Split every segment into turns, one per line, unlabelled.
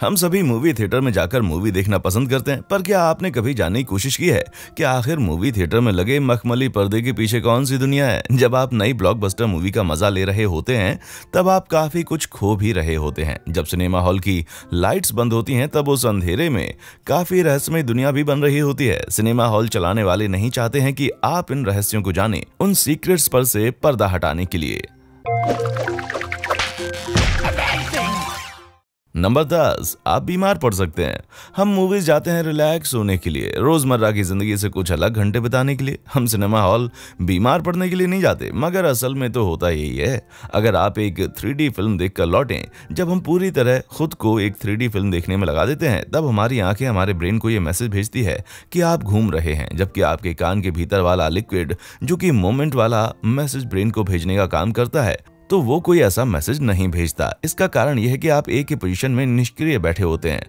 हम सभी movie theatre में जाकर मूवी देखना पसंद करते हैं पर क्या आपने कभी जानने की कोशिश की है कि आखिर मूवी थिएटर में लगे मखमली पर्दे के पीछे कौन सी दुनिया है जब आप नई ब्लॉकबस्टर मूवी का मजा ले रहे होते हैं तब आप काफी कुछ खो भी रहे होते हैं जब सिनेमा हॉल की लाइट्स बंद होती हैं तब उस अंधेरे में काफी रहस्यमय दुनिया भी बन रही होती है सिनेमा हॉल चलाने वाले नहीं चाहते हैं कि आप इन रहस्यों को जाने उन सीक्रेट्स पर से पर्दा हटाने के लिए नंबर दस आप बीमार पड़ सकते हैं हम मूवीज जाते हैं रिलैक्स होने के लिए रोजमर्रा की जिंदगी से कुछ अलग घंटे बिताने के लिए हम सिनेमा हॉल बीमार पड़ने के लिए नहीं जाते मगर असल में तो होता यही है अगर आप एक थ्री फिल्म देख कर लौटें जब हम पूरी तरह खुद को एक थ्री फिल्म देखने में लगा देते हैं तब हमारी आंखें हमारे ब्रेन को ये मैसेज भेजती है कि आप घूम रहे हैं जबकि आपके कान के भीतर वाला लिक्विड जो कि मोमेंट वाला मैसेज ब्रेन को भेजने का काम करता है तो वो कोई ऐसा मैसेज नहीं भेजता इसका कारण यह है कि आप एक ही पोजीशन में निष्क्रिय बैठे होते हैं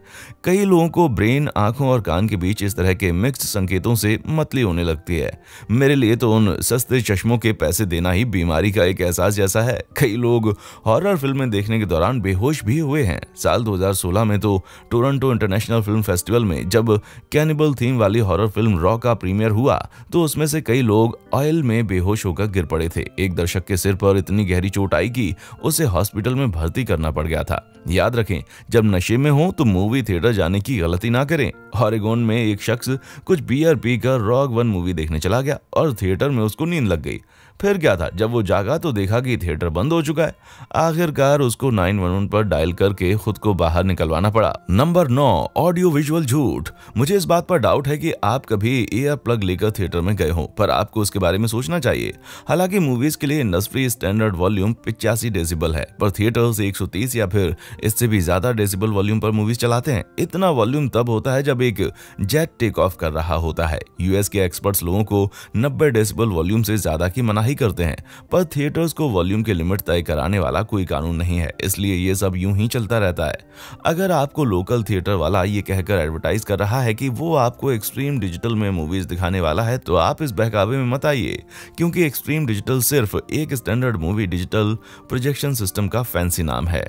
कई लोगों को ब्रेन आंखों और कान के बीच इस तरह के मिक्स संकेतों से मतली होने लगती है मेरे लिए तो उन सस्ते चश्मों के पैसे देना ही बीमारी का एक एहसास जैसा है कई लोग हॉरर फिल्में देखने के दौरान बेहोश भी हुए हैं साल दो में तो टोरंटो इंटरनेशनल फिल्म फेस्टिवल में जब कैनिबल थीम वाली हॉरर फिल्म रॉ का प्रीमियर हुआ तो उसमें से कई लोग ऑयल में बेहोश होकर गिर पड़े थे एक दर्शक के सिर पर इतनी गहरी चोट चोट आई कि उसे हॉस्पिटल में भर्ती करना पड़ गया था याद रखें जब नशे में हो तो मूवी थिएटर जाने की गलती ना करें हॉरेगोन में एक शख्स कुछ बियर पीकर रॉक वन मूवी देखने चला गया और थिएटर में उसको नींद लग गई फिर क्या था जब वो जागा तो देखा कि थिएटर बंद हो चुका है आखिरकार उसको 911 पर डायल करके खुद को बाहर निकलवाना पड़ा नंबर नौ ऑडियो विजुअल झूठ मुझे इस बात पर डाउट है कि आप कभी ईयर प्लग लेकर थिएटर में गए हो पर आपको उसके बारे में सोचना चाहिए हालांकि मूवीज के लिए इंडस्ट्री स्टैंडर्ड वॉल्यूम पिचासी डेसिबल है पर थिएटर से एक या फिर इससे भी ज्यादा डेसिबल वॉल्यूम पर मूवीज चलाते हैं इतना वॉल्यूम तब होता है जब एक जेट टेक ऑफ कर रहा होता है यूएस के एक्सपर्ट्स लोगों को नब्बे डेसिबल वॉल्यूम से ज्यादा की मनाही ही करते हैं पर थिएटर्स को वॉल्यूम के लिमिट तय कराने वाला कोई कानून नहीं है इसलिए ये सब यूं ही चलता रहता है अगर आपको लोकल थिएटर वाला ये कहकर एडवर्टाइज कर रहा है कि वो आपको एक्सट्रीम डिजिटल में मूवीज दिखाने वाला है तो आप इस बहकावे में मत आइए क्योंकि एक्सट्रीम डिजिटल सिर्फ एक standard movie digital projection system का फैंसी नाम है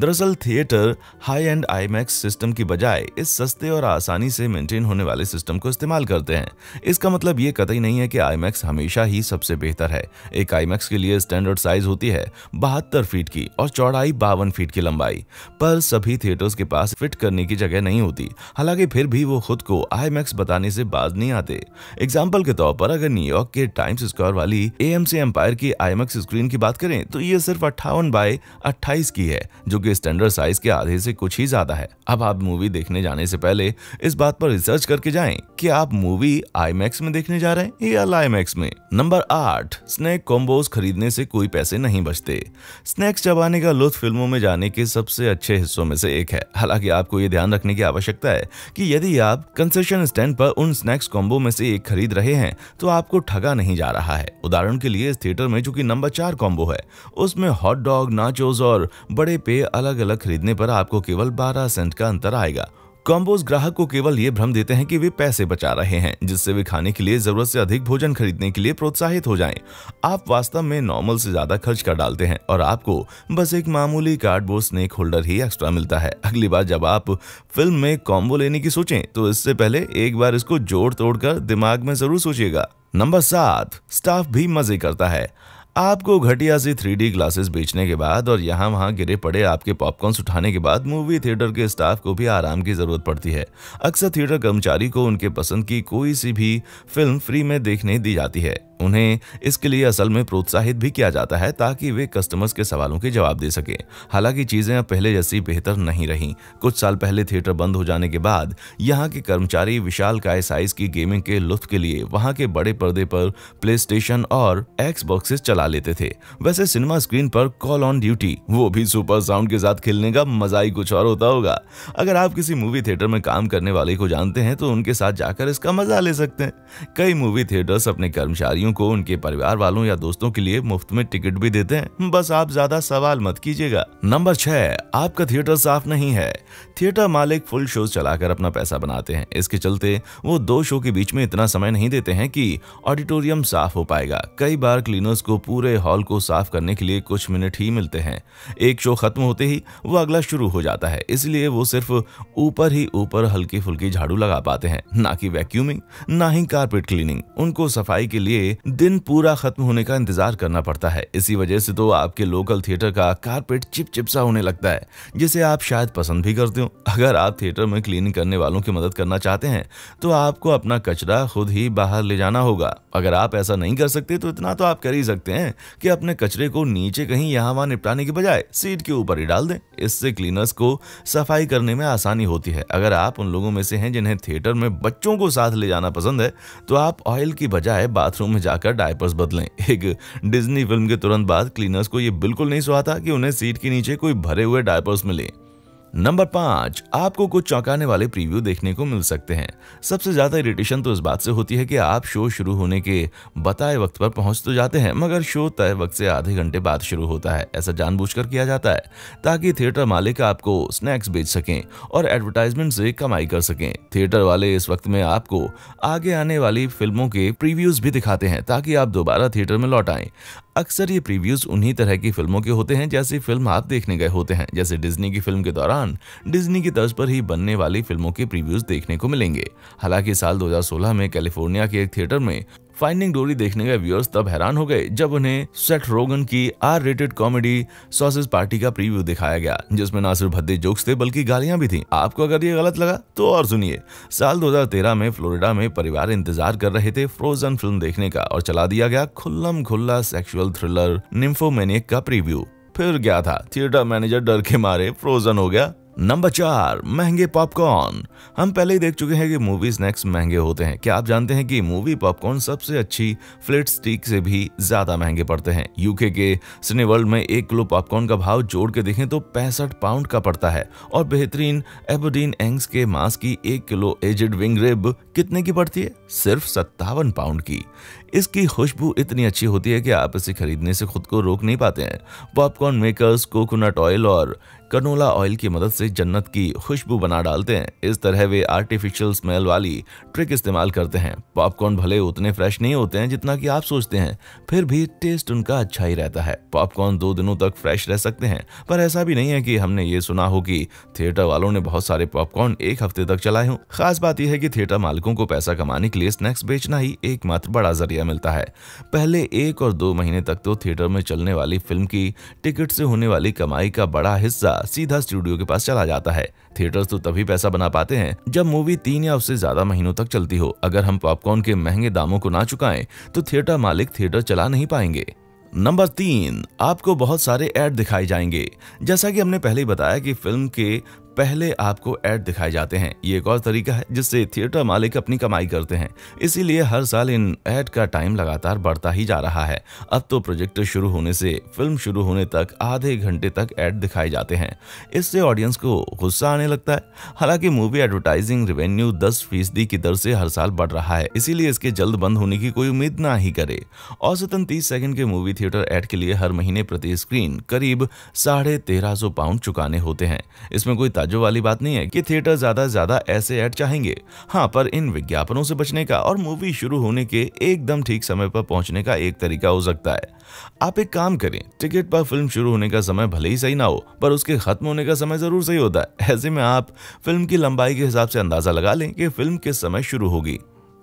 दरअसल theatre high end IMAX system की बजाय इस सस्ते और आसानी से मेंटेन होने वाले सिस्टम को इस्तेमाल करते हैं इसका मतलब ये कतई नहीं है कि आईमैक्स हमेशा ही सबसे बेहतर है एक आईमैक्स के लिए स्टैंडर्ड साइज होती है बहत्तर फीट की और चौड़ाई बावन फीट की लंबाई पर सभी थिएटर्स के पास फिट करने की जगह नहीं होती हालांकि फिर भी वो खुद को आई बताने से बाज नहीं आते एग्जाम्पल के तौर पर अगर न्यूयॉर्क के टाइम्स स्क्वायर वाली ए एम्पायर की आई स्क्रीन की बात करें तो ये सिर्फ अट्ठावन बाय अट्ठाईस की है जो क्योंकि स्टैंडर्ड साइज के आधे से कुछ ही ज्यादा है अब आप मूवी देखने जाने से पहले इस बात पर रिसर्च करके जाएं कि आप मूवी आई में देखने जा रहे हैं या लाई में नंबर आठ स्नैक कॉम्बोज खरीदने से कोई पैसे नहीं बचते स्नैक्स चबाने का लुत्फ फिल्मों में जाने के सबसे अच्छे हिस्सों में से एक है हालांकि आपको ये ध्यान रखने की आवश्यकता है कि यदि आप कंसेशन स्टैंड पर उन स्नैक्स कॉम्बो में से एक खरीद रहे हैं तो आपको ठगा नहीं जा रहा है उदाहरण के लिए इस थिएटर में जो की नंबर चार कॉम्बो है उसमें हॉट डॉग नाचोज और बड़े पेय अलग अलग खरीदने पर आपको केवल 12 सेंट का अंतर आएगा कॉम्बोज ग्राहक को केवल ये भ्रम देते हैं कि वे पैसे बचा रहे हैं जिससे वे खाने के लिए जरूरत से अधिक भोजन खरीदने के लिए प्रोत्साहित हो जाएं। आप वास्तव में नॉर्मल से ज्यादा खर्च कर डालते हैं और आपको बस एक मामूली कार्डबोर्ड स्नेक होल्डर ही एक्स्ट्रा मिलता है अगली बार जब आप फिल्म में कॉम्बो लेने की सोचें तो इससे पहले एक बार इसको जोड़ तोड़ कर दिमाग में जरूर सोचिएगा नंबर सात स्टाफ भी मजे करता है आपको घटिया सी थ्री ग्लासेस बेचने के बाद और यहाँ वहाँ गिरे पड़े आपके पॉपकॉर्न उठाने के बाद मूवी थिएटर के स्टाफ को भी आराम की जरूरत पड़ती है अक्सर थिएटर कर्मचारी को उनके पसंद की कोई सी भी फिल्म फ्री में देखने दी जाती है उन्हें इसके लिए असल में प्रोत्साहित भी किया जाता है ताकि वे कस्टमर्स के सवालों के जवाब दे सके हालांकि चीज़ें अब पहले जैसी बेहतर नहीं रहीं कुछ साल पहले थिएटर बंद हो जाने के बाद यहाँ के कर्मचारी विशाल काय साइज की गेमिंग के लुत्फ के लिए वहाँ के बड़े पर्दे पर प्ले स्टेशन और एक्स बॉक्सेस चला लेते थे वैसे सिनेमा स्क्रीन पर कॉल ऑन ड्यूटी वो भी सुपर साउंड के साथ खेलने का मजा ही कुछ और होता होगा अगर आप किसी मूवी थिएटर में काम करने वाले को जानते हैं तो उनके साथ जाकर इसका मजा ले सकते हैं कई मूवी थिएटर्स अपने कर्मचारियों यात्रियों को उनके परिवार वालों या दोस्तों के लिए मुफ्त में टिकट भी देते हैं बस आप ज्यादा सवाल मत कीजिएगा नंबर छह आपका थिएटर साफ नहीं है थिएटर मालिक फुल शो चलाकर अपना पैसा बनाते हैं इसके चलते वो दो शो के बीच में इतना समय नहीं देते हैं कि ऑडिटोरियम साफ हो पाएगा कई बार क्लीनर्स को पूरे हॉल को साफ करने के लिए कुछ मिनट ही मिलते हैं एक शो खत्म होते ही वो अगला शुरू हो जाता है इसलिए वो सिर्फ ऊपर ही ऊपर हल्की फुल्की झाड़ू लगा पाते हैं ना कि वैक्यूमिंग ना ही कारपेट क्लीनिंग उनको सफाई के लिए दिन पूरा खत्म होने का इंतजार करना पड़ता है इसी वजह से तो आपके लोकल थिएटर का कारपेट चिपचिपसा होने लगता है जिसे आप शायद पसंद भी करते हो अगर आप थिएटर में क्लीनिंग करने वालों की मदद करना चाहते हैं तो आपको अपना कचरा खुद ही बाहर ले जाना होगा अगर आप ऐसा नहीं कर सकते तो इतना तो आप कर ही सकते हैं कि अपने कचरे को नीचे कहीं यहाँ वहाँ निपटाने के बजाय सीट के ऊपर ही डाल दें इससे क्लीनर्स को सफाई करने में आसानी होती है अगर आप उन लोगों में से हैं जिन्हें थिएटर में बच्चों को साथ ले जाना पसंद है तो आप ऑयल की बजाय बाथरूम में जाकर डायपर्स बदलें एक डिज्नी फिल्म के तुरंत बाद क्लीनर्स को ये बिल्कुल नहीं सुहा था कि उन्हें सीट के नीचे कोई भरे हुए डायपर्स मिले नंबर पांच आपको कुछ चौंकाने वाले प्रीव्यू देखने को मिल सकते हैं सबसे ज्यादा इरिटेशन तो इस बात से होती है कि आप शो शुरू होने के बताए वक्त पर पहुंच तो जाते हैं मगर शो तय वक्त से आधे घंटे बाद शुरू होता है ऐसा जानबूझकर किया जाता है ताकि थिएटर मालिक आपको स्नैक्स बेच सकें और एडवर्टाइजमेंट से कमाई कर सकें थिएटर वाले इस वक्त में आपको आगे आने वाली फिल्मों के प्रीव्यूज भी दिखाते हैं ताकि आप दोबारा थिएटर में लौट आए अक्सर ये प्रीव्यूज उन्हीं तरह की फिल्मों के होते हैं जैसी फिल्म आप देखने गए होते हैं जैसे डिज्नी की फिल्म के दौरान डिज्नी की तर्ज पर ही बनने वाली फिल्मों के प्रीव्यूज देखने को मिलेंगे हालांकि साल 2016 में कैलिफोर्निया के एक थिएटर में फाइंडिंग डोरी देखने गए व्यूअर्स तब हैरान हो गए जब उन्हें सेट रोगन की R rated comedy Sausage Party का प्रीव्यू दिखाया गया जिसमें न सिर्फ भद्दे जोक्स थे बल्कि गालियां भी थी आपको अगर ये गलत लगा तो और सुनिए साल 2013 में फ्लोरिडा में परिवार इंतजार कर रहे थे फ्रोजन फिल्म देखने का और चला दिया गया खुल्लम खुल्ला सेक्सुअल थ्रिलर निम्फोमेनिक का प्रीव्यू फिर गया था थिएटर मैनेजर डर के मारे फ्रोजन हो गया नंबर चार महंगे पॉपकॉर्न हम पहले ही देख चुके हैं कि मूवी स्नैक्स महंगे होते हैं क्या आप जानते हैं कि मूवी पॉपकॉर्न सबसे अच्छी फ्लिट स्टिक से भी ज्यादा महंगे पड़ते हैं यूके के सिनेवर्ल्ड में एक किलो पॉपकॉर्न का भाव जोड़ के देखें तो पैंसठ पाउंड का पड़ता है और बेहतरीन एबोडीन एंग्स के मांस की एक किलो एजेड विंग रिब कितने की पड़ती है सिर्फ सत्तावन पाउंड की इसकी खुशबू इतनी अच्छी होती है कि आप इसे खरीदने से खुद को रोक नहीं पाते हैं पॉपकॉर्न मेकर्स कोकोनट ऑयल और कनोला ऑयल की मदद से जन्नत की खुशबू बना डालते हैं इस तरह वे आर्टिफिशियल स्मेल वाली ट्रिक इस्तेमाल करते हैं पॉपकॉर्न भले उतने फ्रेश नहीं होते हैं जितना कि आप सोचते हैं फिर भी टेस्ट उनका अच्छा ही रहता है पॉपकॉर्न दो दिनों तक फ्रेश रह सकते हैं पर ऐसा भी नहीं है कि हमने ये सुना हो कि थिएटर वालों ने बहुत सारे पॉपकॉर्न एक हफ्ते तक चलाए हों खास बात यह है कि थिएटर मालिकों को पैसा कमाने के लिए स्नैक्स बेचना ही एकमात्र बड़ा जरिया मिलता है पहले एक और दो महीने तक तो थिएटर में चलने वाली फिल्म की टिकट से होने वाली कमाई का बड़ा हिस्सा पैसा सीधा स्टूडियो के पास चला जाता है थिएटर तो तभी पैसा बना पाते हैं जब मूवी तीन या उससे ज्यादा महीनों तक चलती हो अगर हम पॉपकॉर्न के महंगे दामों को ना चुकाएं तो थिएटर मालिक थिएटर चला नहीं पाएंगे नंबर तीन आपको बहुत सारे ऐड दिखाए जाएंगे जैसा कि हमने पहले बताया कि फिल्म के पहले आपको एड दिखाए जाते हैं ये एक और तरीका है जिससे थिएटर मालिक अपनी कमाई करते हैं इसीलिए हर साल इन एड का टाइम लगातार बढ़ता ही जा रहा है अब तो प्रोजेक्ट शुरू होने से फिल्म शुरू होने तक आधे घंटे तक एड दिखाए जाते हैं इससे ऑडियंस को गुस्सा आने लगता है हालांकि मूवी एडवर्टाइजिंग रेवेन्यू दस फीसदी की दर से हर साल बढ़ रहा है इसीलिए इसके जल्द बंद होने की कोई उम्मीद ना ही करे औसतन तीस सेकंड के मूवी थिएटर एड के लिए हर महीने प्रति स्क्रीन करीब साढ़े तेरह पाउंड चुकाने होते हैं इसमें कोई तराजू वाली बात नहीं है कि थिएटर ज्यादा ज्यादा ऐसे ऐड चाहेंगे हाँ पर इन विज्ञापनों से बचने का और मूवी शुरू होने के एकदम ठीक समय पर पहुंचने का एक तरीका हो सकता है आप एक काम करें टिकट पर फिल्म शुरू होने का समय भले ही सही ना हो पर उसके खत्म होने का समय जरूर सही होता है ऐसे में आप फिल्म की लंबाई के हिसाब से अंदाजा लगा लें कि फिल्म किस समय शुरू होगी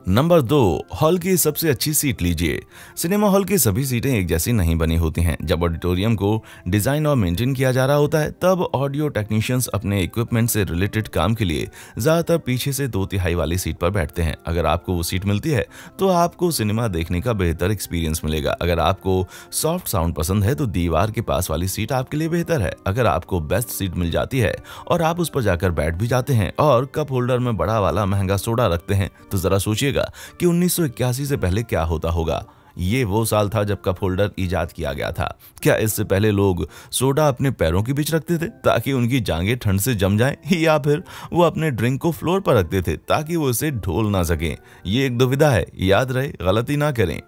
नंबर दो हॉल की सबसे अच्छी सीट लीजिए सिनेमा हॉल की सभी सीटें एक जैसी नहीं बनी होती हैं जब ऑडिटोरियम को डिज़ाइन और मेंटेन किया जा रहा होता है तब ऑडियो टेक्नीशियंस अपने इक्विपमेंट से रिलेटेड काम के लिए ज़्यादातर पीछे से दो तिहाई वाली सीट पर बैठते हैं अगर आपको वो सीट मिलती है तो आपको सिनेमा देखने का बेहतर एक्सपीरियंस मिलेगा अगर आपको सॉफ्ट साउंड पसंद है तो दीवार के पास वाली सीट आपके लिए बेहतर है अगर आपको बेस्ट सीट मिल जाती है और आप उस पर जाकर बैठ भी जाते हैं और कप होल्डर में बड़ा वाला महंगा सोडा रखते हैं तो ज़रा सोचिए कीजिएगा कि उन्नीस से पहले क्या होता होगा ये वो साल था जब कप होल्डर ईजाद किया गया था क्या इससे पहले लोग सोडा अपने पैरों के बीच रखते थे ताकि उनकी जांगे ठंड से जम जाए या फिर वो अपने ड्रिंक को फ्लोर पर रखते थे ताकि वो इसे ढोल ना सके ये एक दुविधा है याद रहे गलती ना करें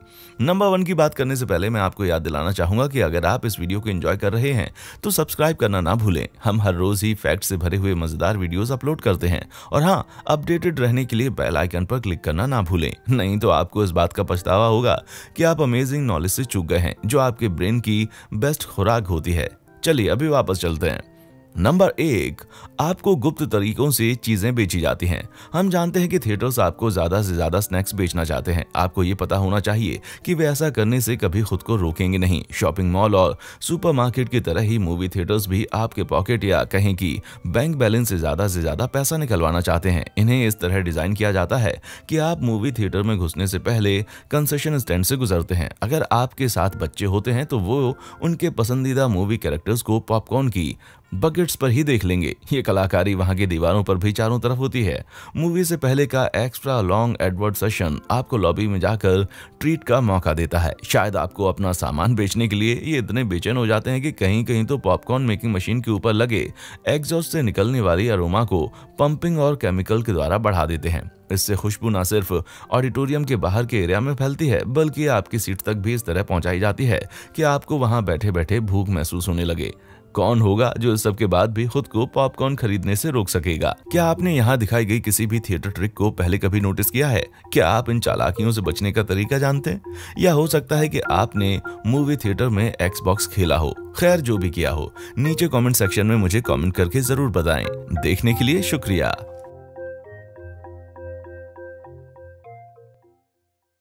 नंबर वन की बात करने से पहले मैं आपको याद दिलाना चाहूंगा कि अगर आप इस वीडियो को एंजॉय कर रहे हैं तो सब्सक्राइब करना ना भूलें हम हर रोज ही फैक्ट से भरे हुए मजेदार वीडियोस अपलोड करते हैं और हाँ अपडेटेड रहने के लिए बेल आइकन पर क्लिक करना ना भूलें नहीं तो आपको इस बात का पछतावा होगा कि आप अमेजिंग नॉलेज से चूक गए हैं जो आपके ब्रेन की बेस्ट खुराक होती है चलिए अभी वापस चलते हैं नंबर एक आपको गुप्त तरीकों से चीज़ें बेची जाती हैं हम जानते हैं कि थिएटर्स आपको ज़्यादा से ज़्यादा स्नैक्स बेचना चाहते हैं आपको ये पता होना चाहिए कि वे ऐसा करने से कभी खुद को रोकेंगे नहीं शॉपिंग मॉल और सुपरमार्केट की तरह ही मूवी थिएटर्स भी आपके पॉकेट या कहें कि बैंक बैलेंस से ज़्यादा से ज़्यादा पैसा निकलवाना चाहते हैं इन्हें इस तरह डिज़ाइन किया जाता है कि आप मूवी थिएटर में घुसने से पहले कंसेशन स्टैंड से गुजरते हैं अगर आपके साथ बच्चे होते हैं तो वो उनके पसंदीदा मूवी कैरेक्टर्स को पॉपकॉर्न की बकेट्स पर ही देख लेंगे ये कलाकारी वहां की दीवारों पर भी चारों तरफ होती है मूवी से पहले का एक्स्ट्रा लॉन्ग एडवर्ड सेशन आपको लॉबी में जाकर ट्रीट का मौका देता है शायद आपको अपना सामान बेचने के लिए ये इतने बेचैन हो जाते हैं कि कहीं कहीं तो पॉपकॉर्न मेकिंग मशीन के ऊपर लगे एग्जॉस्ट से निकलने वाली अरोमा को पंपिंग और केमिकल के द्वारा बढ़ा देते हैं इससे खुशबू न सिर्फ ऑडिटोरियम के बाहर के एरिया में फैलती है बल्कि आपकी सीट तक भी इस तरह पहुंचाई जाती है कि आपको वहां बैठे बैठे भूख महसूस होने लगे कौन होगा जो इस सबके बाद भी खुद को पॉपकॉर्न खरीदने से रोक सकेगा क्या आपने यहाँ दिखाई गई किसी भी थिएटर ट्रिक को पहले कभी नोटिस किया है क्या आप इन चालाकियों से बचने का तरीका जानते हैं या हो सकता है कि आपने मूवी थिएटर में एक्सबॉक्स खेला हो खैर जो भी किया हो नीचे कमेंट सेक्शन में मुझे कमेंट करके जरूर बताएं देखने के लिए शुक्रिया